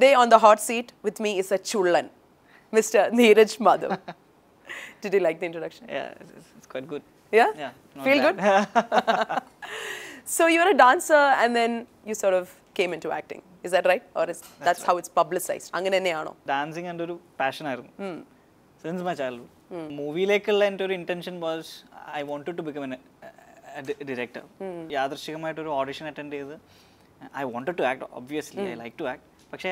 Today on the hot seat with me is a chullan, Mr. Neeraj Madhav. Did you like the introduction? Yeah, it's, it's quite good. Yeah? Yeah. Feel bad. good? so you were a dancer and then you sort of came into acting. Is that right? Or is that's, that's right. how it's publicized? Dancing and a passion. Mm. Since my childhood. Mm. Movie like എൻ്റെ intention was I wanted to become an, a, a director. യാദൃശികമായിട്ടൊരു audition attend ചെയ്ത് I wanted to act. Obviously, I like to act. പക്ഷേ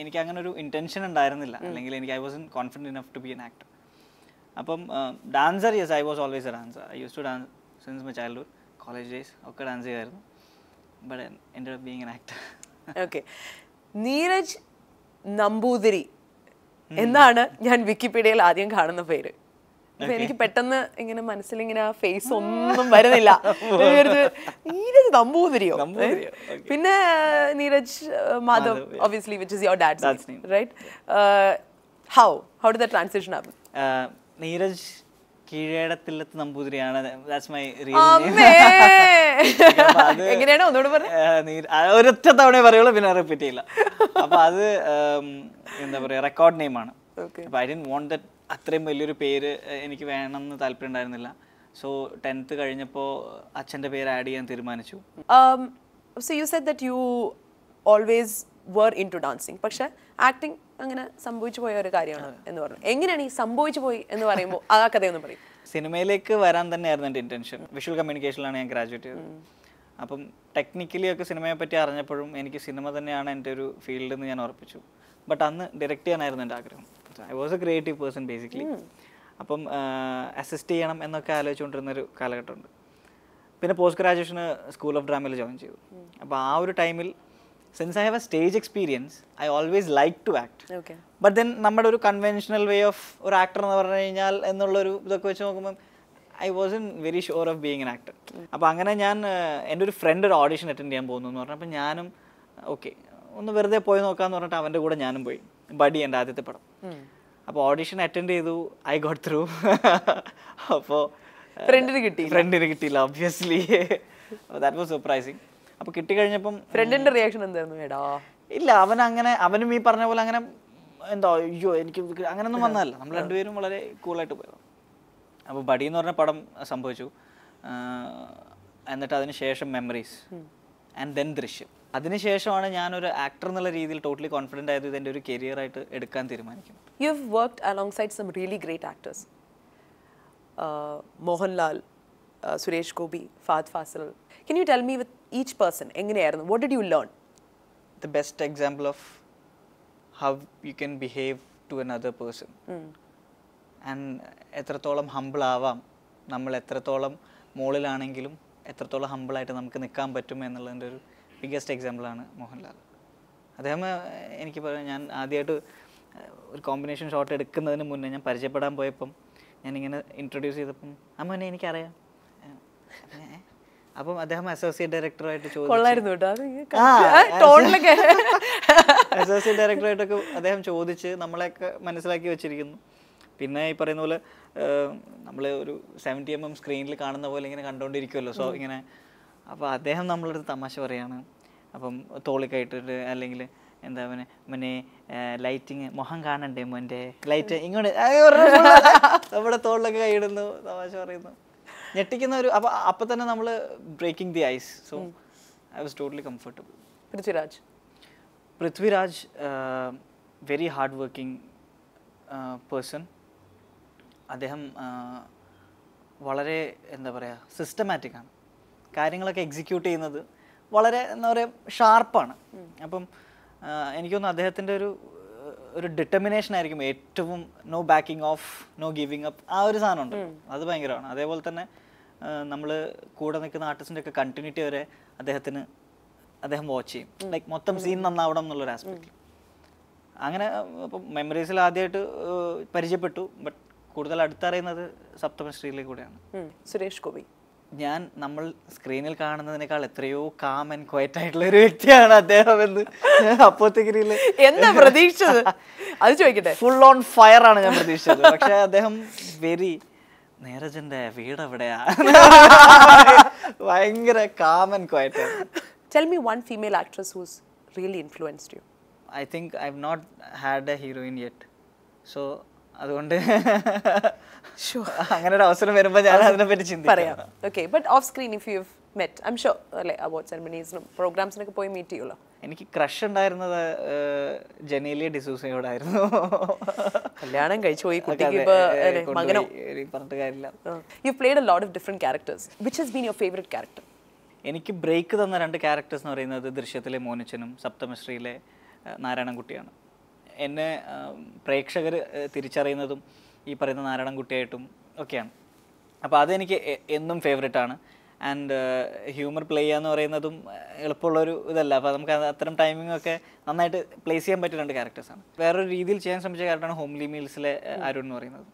എനിക്ക് അങ്ങനെ ഒരു intention ഉണ്ടായിരുന്നില്ല അല്ലെങ്കിൽ എനിക്ക് I wasn't confident enough to be an actor അപ്പം dancer yes I was always a dancer I use to dance since my childhood college days ഒക്കെ dance ചെയ്യുമായിരുന്നു ബട്ട് എൻ്റെ being an actor okay Neeraj Namboothiri എന്നാണ് ഞാൻ വിക്കിപീഡിയയിൽ ആദ്യം കാണുന്ന പേര് എനിക്ക് പെട്ടെന്ന് ഇങ്ങനെ മനസ്സിൽ ഇങ്ങനെ ആ ഫേസ് ഒന്നും വരുന്നില്ല നീരജ് നമ്പൂതിരിയോ പിന്നെ Neeraj Madhav obviously which is your dad's right how how do the translation app Neeraj കീഴേടത്തില്ലത്ത് നമ്പൂതിരിയാണ് എങ്ങനെയാണ് ഒന്നുകൂടെ പറഞ്ഞു ഒരൊറ്റ തവണ പറയുള്ളൂ പിന്നെ റിപ്പീറ്റ് ചെയ്യില്ല അപ്പൊ അത് എന്താ പറയാ റെക്കോർഡ് നെയിമാണ് അപ്പൊ ഐ ഡി വോണ്ട് ദറ്റ് അത്രയും വലിയൊരു പേര് എനിക്ക് വേണം എന്ന് താല്പര്യം ഉണ്ടായിരുന്നില്ല സോ ടെൻത്ത് കഴിഞ്ഞപ്പോൾ അച്ഛൻ്റെ പേര് ആഡ് ചെയ്യാൻ തീരുമാനിച്ചു so you set that you always were into dancing പക്ഷെ ആക്ടിങ് അങ്ങനെ സംഭവിച്ചു പോയ ഒരു കാര്യമാണ് എന്ന് പറഞ്ഞു എങ്ങനെയാണ് ഈ സംഭവിച്ചു പോയി എന്ന് പറയുമ്പോൾ ആ കഥയൊന്നും പറയും സിനിമയിലേക്ക് വരാൻ തന്നെയായിരുന്നു എൻ്റെ ഇൻറ്റൻഷൻ വിഷ്വൽ കമ്മ്യൂണിക്കേഷനിലാണ് ഞാൻ ഗ്രാജുവേറ്റ് ചെയ്തത് അപ്പം ടെക്നിക്കലി ഒക്കെ സിനിമയെ പറ്റി അറിഞ്ഞപ്പോഴും എനിക്ക് സിനിമ തന്നെയാണ് എൻ്റെ ഒരു ഫീൽഡ് എന്ന് ഞാൻ ഉറപ്പിച്ചു ബട്ട് അന്ന് ഡയറക്റ്റ് ചെയ്യാനായിരുന്നു എൻ്റെ ആഗ്രഹം I was a creative person basically അപ്പം അസിസ്റ്റ് ചെയ്യണം എന്നൊക്കെ ആലോചിച്ചുകൊണ്ടിരുന്നൊരു കാലഘട്ടമുണ്ട് പിന്നെ പോസ്റ്റ് ഗ്രാജുവേഷന് സ്കൂൾ ഓഫ് ഡ്രാമയിൽ ജോയിൻ ചെയ്തു അപ്പോൾ ആ ഒരു ടൈമിൽ since I have a stage experience I always like to act but then നമ്മുടെ ഒരു കൺവെൻഷണൽ വേ ഓഫ് ഒരു ആക്ടർ എന്ന് പറഞ്ഞു കഴിഞ്ഞാൽ എന്നുള്ളൊരു ഇതൊക്കെ വെച്ച് നോക്കുമ്പം I wasn't very sure of being an actor അപ്പോൾ അങ്ങനെ ഞാൻ എൻ്റെ ഒരു ഫ്രണ്ട് ഒരു ഓഡിഷൻ അറ്റൻഡ് ചെയ്യാൻ പോകുന്നു എന്ന് പറഞ്ഞപ്പോൾ ഞാനും ഓക്കെ ഒന്ന് വെറുതെ പോയി നോക്കാമെന്ന് പറഞ്ഞിട്ട് അവൻ്റെ കൂടെ ഞാനും പോയി ബഡി എൻ്റെ ആദ്യത്തെ പടം അപ്പോൾ ഓഡിഷൻ അറ്റൻഡ് ചെയ്തു ഐ ഗോട്ട് ത്രൂ അപ്പോൾ ഫ്രണ്ടിന് കിട്ടി ഫ്രണ്ടിന് കിട്ടിയില്ല ഒബ്വിയസ്ലി ദാറ്റ് വാസ് സർപ്രൈസിങ് അപ്പോൾ കിട്ടിക്കഴിഞ്ഞപ്പം ഫ്രണ്ടിൻ്റെ റിയാക്ഷൻ എന്തായിരുന്നു എടാ ഇല്ല അവൻ അങ്ങനെ അവനും ഈ പറഞ്ഞ പോലെ അങ്ങനെ എന്തോ അയ്യോ എനിക്ക് അങ്ങനെയൊന്നും വന്നതല്ല നമ്മൾ രണ്ടുപേരും വളരെ കൂളായിട്ട് പോയത് അപ്പോൾ ബഡി എന്ന് പറഞ്ഞ പടം സംഭവിച്ചു എന്നിട്ട് അതിന് ശേഷം മെമ്മറീസ് ആൻഡ് ദെൻ ദൃശ്യം അതിനുശേഷമാണ് ഞാനൊരു ആക്ടർ എന്നുള്ള രീതിയിൽ ടോട്ടലി കോൺഫിഡൻ്റ് ആയത് ഇതെൻ്റെ ഒരു കരിയർ ആയിട്ട് എടുക്കാൻ തീരുമാനിക്കുന്നത് you have work alongside some really great actors Mohanlal Suresh Gopi ഫാദ് Faasil can you tell me with each person എങ്ങനെയായിരുന്നു what did you learn the best example of how you can behave to another person and എത്രത്തോളം humble ആവാം നമ്മൾ എത്രത്തോളം മുകളിലാണെങ്കിലും എത്രത്തോളം ഹമ്പിളായിട്ട് നമുക്ക് നിൽക്കാൻ പറ്റും എന്നുള്ളതിൻ്റെ ഒരു ബിഗ്ഗസ്റ്റ് എക്സാമ്പിളാണ് മോഹൻലാൽ അദ്ദേഹം എനിക്ക് പറയാം ഞാൻ ആദ്യമായിട്ട് ഒരു കോമ്പിനേഷൻ ഷോട്ട് എടുക്കുന്നതിന് മുന്നേ ഞാൻ പരിചയപ്പെടാൻ പോയപ്പം ഞാനിങ്ങനെ ഇൻട്രൊഡ്യൂസ് ചെയ്തപ്പം അമ്മ അമ്മനെ എനിക്കറിയാം അപ്പം അദ്ദേഹം അസോസിയേറ്റ് ഡയറക്ടറായിട്ട് ചോദിച്ചു അസോസിയേറ്റ് ഡയറക്ടറായിട്ടൊക്കെ അദ്ദേഹം ചോദിച്ച് നമ്മളെയൊക്കെ മനസ്സിലാക്കി വെച്ചിരിക്കുന്നു പിന്നെ ഈ പറയുന്ന പോലെ നമ്മൾ ഒരു സെവൻറ്റി എം എം സ്ക്രീനിൽ കാണുന്ന പോലെ ഇങ്ങനെ കണ്ടുകൊണ്ടിരിക്കുമല്ലോ സോ ഇങ്ങനെ അപ്പോൾ അദ്ദേഹം നമ്മളൊരു തമാശ പറയാണ് അപ്പം കയറ്റിട്ട് അല്ലെങ്കിൽ എന്താ പിന്നെ മുന്നെ ലൈറ്റിങ് മുഖം കാണണ്ടേ മോൻ്റെ ലൈറ്റ് ഇങ്ങോട്ട് നമ്മുടെ തോളിലൊക്കെ കൈയിടുന്നു തമാശ പറയുന്നു ഞെട്ടിക്കുന്ന ഒരു അപ്പം അപ്പം തന്നെ നമ്മൾ breaking the ice so I was totally comfortable Prithviraj Prithviraj very hard working person അദ്ദേഹം വളരെ എന്താ പറയുക സിസ്റ്റമാറ്റിക് ആണ് കാര്യങ്ങളൊക്കെ എക്സിക്യൂട്ട് ചെയ്യുന്നത് വളരെ എന്താ പറയുക ഷാർപ്പാണ് അപ്പം എനിക്കൊന്ന് അദ്ദേഹത്തിൻ്റെ ഒരു ഒരു ഡിറ്റർമിനേഷൻ ആയിരിക്കും ഏറ്റവും no backing off no giving up ആ ഒരു സാധനം ഉണ്ട് അത് ഭയങ്കരമാണ് അതേപോലെ തന്നെ നമ്മൾ കൂടെ നിൽക്കുന്ന ആർട്ടിസ്റ്റിൻ്റെ ഒക്കെ കണ്ടിന്യൂറ്റി വരെ അദ്ദേഹത്തിന് അദ്ദേഹം വാച്ച് ചെയ്യും ലൈക്ക് മൊത്തം സീൻ നന്നാവണം എന്നുള്ളൊരു ആസ്പെക്റ്റ് അങ്ങനെ ഇപ്പം മെമ്മറീസിൽ ആദ്യമായിട്ട് പരിചയപ്പെട്ടു ബട്ട് കൂടുതൽ അടുത്തറിയുന്നത് സപ്തമശ്രീയിലെ കൂടെയാണ് സുരേഷ് ഗോപി ഞാൻ നമ്മൾ സ്ക്രീനിൽ കാണുന്നതിനേക്കാൾ എത്രയോ കാം ആൻഡ് ക്വയറ്റ് ആയിട്ടുള്ള ഒരു വ്യക്തിയാണ് അദ്ദേഹം എന്ന് അപ്പോത്തേക്കിരിയില് എന്താ പ്രതീക്ഷിച്ചത് അത് ചോദിക്കട്ടെ ഫുൾ ഓൺ ഫയർ ആണ് ഞാൻ പ്രതീക്ഷിച്ചത് പക്ഷെ അദ്ദേഹം വെരി നീരജിന്റെ വീട് എവിടെയാ ഭയങ്കര calm and quiet tell me one female actress who's really influenced you I think I have not had a heroine yet so അതുകൊണ്ട് അങ്ങനെ ഒരു അവസരം വരുമ്പോൾ ഞാൻ അതിനെ പറ്റി ചിന്തിക്കാം okay but off screen if you met I'm sure അല്ലേ അവാർഡ് സെറമണീസിനും പ്രോഗ്രാംസിനൊക്കെ പോയി മീറ്റ് ചെയ്യുമല്ലോ എനിക്ക് ക്രഷ് ഉണ്ടായിരുന്നത് ജനീലിയ ഡിസൂസയോടായിരുന്നു കല്യാണം കഴിച്ചു പോയി പറഞ്ഞിട്ട് കാര്യമില്ല you played a lot of different characters which has been your favourite character എനിക്ക് ബ്രേക്ക് തന്ന രണ്ട് ക്യാരക്ടേഴ്സ് എന്ന് പറയുന്നത് ദൃശ്യത്തിലെ മോനിച്ചനും സപ്തമശ്രീയിലെ നാരായണൻകുട്ടിയാണ് എന്നെ പ്രേക്ഷകർ തിരിച്ചറിയുന്നതും ഈ പറയുന്ന നാരായണൻകുട്ടിയായിട്ടും ഒക്കെയാണ് അപ്പോൾ അതെനിക്ക് എന്നും ആണ് ആൻഡ് ഹ്യൂമർ പ്ലേ ചെയ്യുക എന്ന് പറയുന്നതും എളുപ്പമുള്ളൊരു ഇതല്ല അപ്പോൾ നമുക്ക് അത്തരം ടൈമിംഗ് ഒക്കെ നന്നായിട്ട് പ്ലേസ് ചെയ്യാൻ പറ്റുന്ന രണ്ട് ക്യാരക്ടേഴ്സാണ് വേറൊരു രീതിയിൽ ചെയ്യാൻ ശ്രമിച്ച ക്യാരക്ടറാണ് ഹോംലി മീൽസിലെ അരുൺ എന്ന് പറയുന്നത്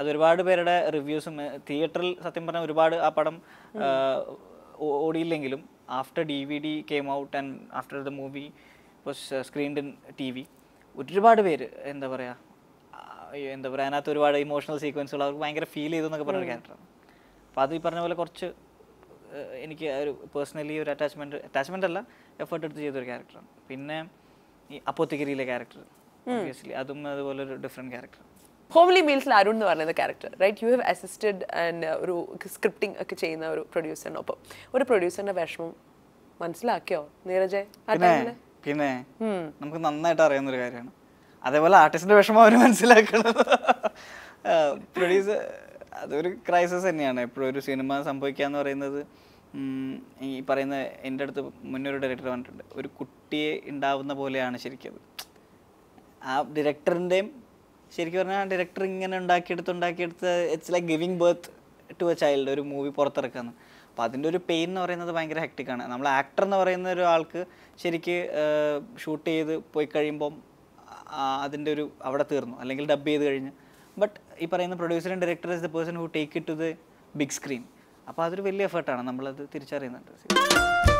അത് ഒരുപാട് പേരുടെ റിവ്യൂസും തിയേറ്ററിൽ സത്യം പറഞ്ഞാൽ ഒരുപാട് ആ പടം ഓടിയില്ലെങ്കിലും after D V D came out and after the movie was screened in T V ഒരുപാട് പേര് എന്താ പറയാ എന്താ പറയാ അതിനകത്ത് ഒരുപാട് ഇമോഷണൽ സീക്വൻസുകൾ അവർക്ക് ഭയങ്കര ഫീൽ ചെയ്തു എന്നൊക്കെ പറഞ്ഞ ക്യാരക്ടറാണ് അപ്പൊ അത് ഈ പറഞ്ഞ പോലെ കുറച്ച് എനിക്ക് ഒരു പേഴ്സണലി ഒരു അറ്റാച്ച്മെന്റ് അറ്റാച്ച്മെന്റ് അല്ല എഫേർട്ട് എടുത്ത് ചെയ്തൊരു ക്യാരക്ടറാണ് പിന്നെ ഈ അപ്പോത്തിഗിരിയിലെ ക്യാരക്ടർ ഒബ്വിയസ്ലി അതും അതുപോലെ ഒരു ഡിഫറെന്റ് ക്യാരക്ടർ ഹോംലി മീൽസിൽ അരുൺ എന്ന് പറയുന്ന character right you have assisted and ഒരു സ്ക്രിപ്റ്റിംഗ് ഒക്കെ ചെയ്യുന്ന ഒരു പ്രൊഡ്യൂസറിനൊപ്പം ഒരു പ്രൊഡ്യൂസറിന്റെ വിഷമം മനസ്സിലാക്കിയോ നീരജെ പിന്നെ നമുക്ക് നന്നായിട്ട് അറിയാവുന്ന ഒരു കാര്യമാണ് അതേപോലെ ആർട്ടിസ്റ്റിന്റെ വിഷമം അവർ മനസ്സിലാക്കണം പ്രൊഡ്യൂസർ അതൊരു ക്രൈസിസ് തന്നെയാണ് എപ്പോഴും ഒരു സിനിമ സംഭവിക്കുക എന്ന് പറയുന്നത് ഈ പറയുന്ന എൻ്റെ അടുത്ത് മുന്നൊരു ഒരു ഡയറക്ടർ പറഞ്ഞിട്ടുണ്ട് ഒരു കുട്ടിയെ ഉണ്ടാവുന്ന പോലെയാണ് ശരിക്കും ആ ഡയറക്ടറിൻ്റെയും ശരിക്കും പറഞ്ഞാൽ ആ ഡയറക്ടർ ഇങ്ങനെ ഉണ്ടാക്കിയെടുത്ത് ഉണ്ടാക്കിയെടുത്ത് it's like giving birth to a child ഒരു മൂവി പുറത്തിറക്കുന്നത് അപ്പം അതിൻ്റെ ഒരു പെയിൻ എന്ന് പറയുന്നത് ഭയങ്കര ഹെക്ടിക്കാണ് നമ്മൾ ആക്ടർ എന്ന് പറയുന്ന ഒരാൾക്ക് ശരിക്ക് ഷൂട്ട് ചെയ്ത് പോയി കഴിയുമ്പം അതിൻ്റെ ഒരു അവിടെ തീർന്നു അല്ലെങ്കിൽ ഡബ് ചെയ്ത് കഴിഞ്ഞ് ബട്ട് ഈ പറയുന്ന producer and director is the person who take it to the big screen അപ്പോൾ അതൊരു വലിയ എഫേർട്ടാണ് നമ്മളത് തിരിച്ചറിയുന്നുണ്ട്